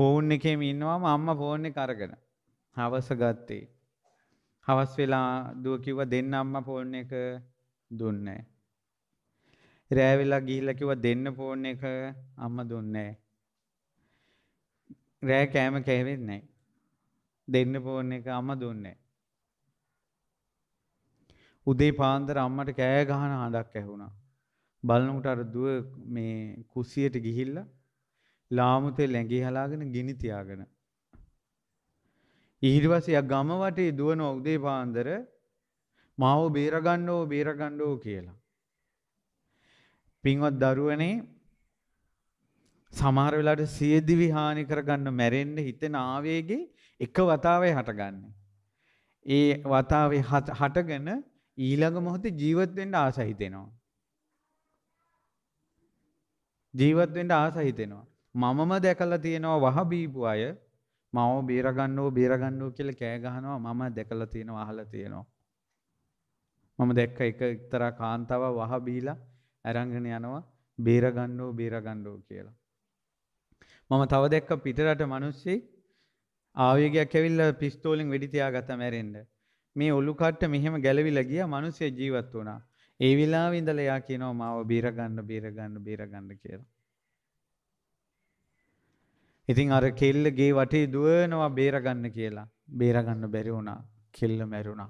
Phone එකේම ඉන්නවාම අම්මා phone එක අරගෙන හවස ගත්තේ. හවස් වෙලා දුව කිව්වා දෙන්න අම්මා ෆෝන් එක දුන්නේ රෑ වෙලා ගිහිල්ලා කිව්වා දෙන්න ෆෝන් එක අම්මා දුන්නේ රෑ කෑම කෑවෙත් නැහැ. දෙන්න ෆෝන් එක අම්මා දුන්නේ උදේ පාන්දර අම්මට කෑ ගහන හඬක් ඇහුණා. බලනකොට අර දුව මේ කුසියට ගිහිල්ලා ලාමුතේ ලැඟේ හලාගෙන ගිනි තියාගෙන. ඊහිරිවසයක් ගම වටේ දුවන උදේ පාන්දර මාව බේරගන්නෝ බේරගන්නෝ කියලා. පින්වත් දරුවනේ සමහර වෙලාවට සියදිවි හානි කරගන්න මැරෙන්න හිතෙන ආවේගේ එක වතාවේ හටගන්නේ. ඒ වතාවේ හටගෙන ඊළඟ මොහොතේ ජීවත් වෙන්න ආස හිතෙනවා. ජීවත් වෙන්න ආස හිතෙනවා. මමම දැකලා තියෙනවා වහ බීපු අය මම බේරගන්නෝ බේරගන්නෝ කියලා කෑ ගහනවා මම දැකලා තියෙනවා අහලා තියෙනවා. මම දැක්ක එක එක්තරා කාන්තාව වහ බීලා ඇරංගෙන යනවා බේරගන්නෝ බේරගන්නෝ කියලා. මම තව දැක්ක පිටරට මිනිස්සෙක් ආවේගයක් ඇවිල්ලා පිස්තෝලෙන් වෙඩි තියාගත්තා මැරෙන්න. මේ ඔලු කට්ට මෙහෙම ගැලවිලා ගියා මිනිස්සෙ ජීවත් වුණා. ඒ විලාවේ ඉඳලා එයා කියනවා මාව බේරගන්න බේරගන්න බේරගන්න කියලා. ඉතින් අර කෙල්ලගේ වටේ දුවනවා බේරගන්න කියලා. බේරගන්න බැරි වුණා. කෙල්ල මැරුණා.